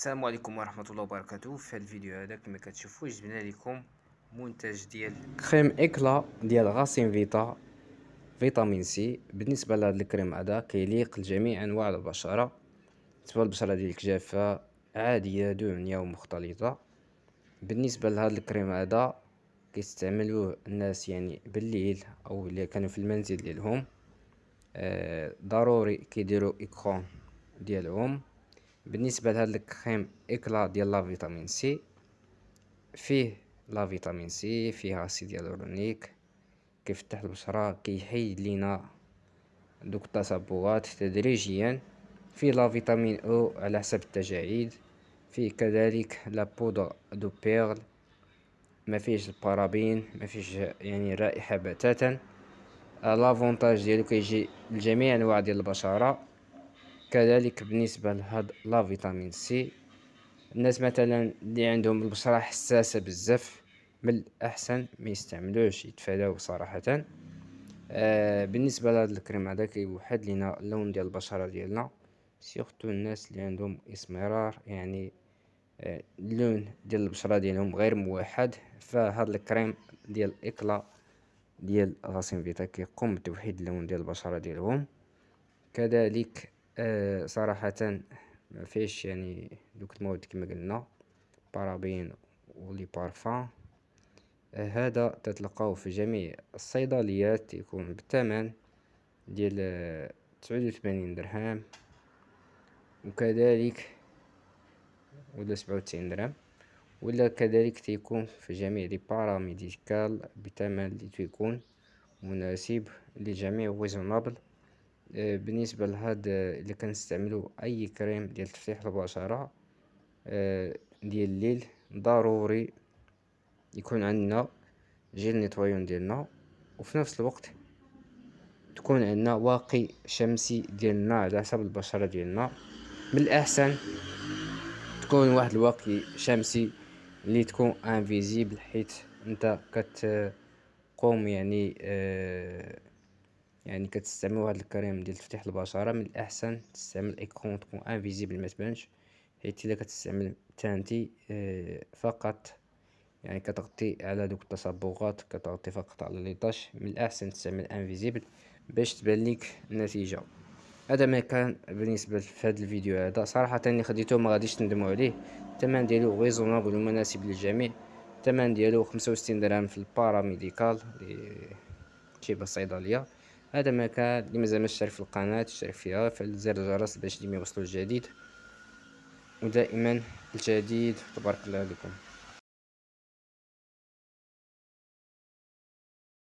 السلام عليكم ورحمه الله وبركاته في هذا الفيديو هذا كما كتشوفوا جبنا لكم منتج ديال كريم اكلا ديال غاسين فيتا فيتامين سي بالنسبه لهذا الكريم هذا كيليق لجميع انواع البشره بالنسبه للبشره ديالك جافه عاديه دهنيه ومختلطه بالنسبه لهذا الكريم هذا كيستعملوه الناس يعني بالليل او اللي كانوا في المنزل ديالهم آه ضروري كيديروا اكرون ديالهم بالنسبه لهاد الكريم اكلا ديال لا فيتامين سي فيه لا فيتامين سي فيه اسيد هيالورونيك كيفتح البشره كيحيد لينا دوك التصبغات تدريجيا فيه لا فيتامين او على حسب التجاعيد فيه كذلك لا بودر دو بيرل ما فيهش البارابين ما فيهش يعني رائحه بتاتا لافونتاج ديالو كيجي لجميع انواع ديال البشره كذلك بالنسبة لهاد لا فيتامين سي الناس مثلا اللي عندهم البشرة حساسة بزاف من الأحسن ما يستعملوش يتفاداو صراحة آه بالنسبة لهاد الكريم هذا كيوحد لينا اللون ديال البشرة ديالنا سيرتو الناس اللي عندهم اسمرار يعني آه اللون ديال البشرة ديالهم غير موحد فهاد الكريم ديال إكلا ديال غاسين فيتا كيقوم بتوحيد اللون ديال البشرة ديالهم كذلك آه، صراحة ما فيش يعني دوك المواد كما قلنا بارابين ولي بارفان آه، هذا تتلقاو في جميع الصيدليات يكون بالثمن ديال تسعود درهم وكذلك ولا 97 درهم ولا كذلك تيكون في جميع لي باراميديكال بثمن اللي تيكون مناسب لجميع وزنابل آه، بالنسبة لهذا آه، اللي كنستعملو أي كريم ديال تفتيح البشرة آه، ديال الليل ضروري يكون عندنا جيل نيتويون ديالنا وفي نفس الوقت تكون عندنا واقي شمسي ديالنا على حسب البشرة ديالنا من الأحسن تكون واحد الواقي شمسي اللي تكون انفيزيبل حيت انت كتقوم يعني آه يعني كتستعملو هاد الكريم ديال تفتيح البشره من الاحسن تستعمل ايكون تكون انفيزيبل ما تبانش حيت الا كتستعمل تانتي آه، فقط يعني كتغطي على دوك التصبغات كتغطي فقط على لي طاش من الاحسن تستعمل انفيزيبل باش تبان ليك النتيجه هذا ما كان بالنسبه لهاد الفيديو هذا صراحه اللي خديته ما غاديش تندموا عليه الثمن ديالو ريزونابل ومناسب للجميع الثمن ديالو 65 درهم في الباراميديكال اللي تيبقى الصيدليه هذا كان اللي مازال ما اشترك في القناه اشترك فيها فعل زر الجرس باش ديما يوصلوا الجديد ودائما الجديد تبارك الله عليكم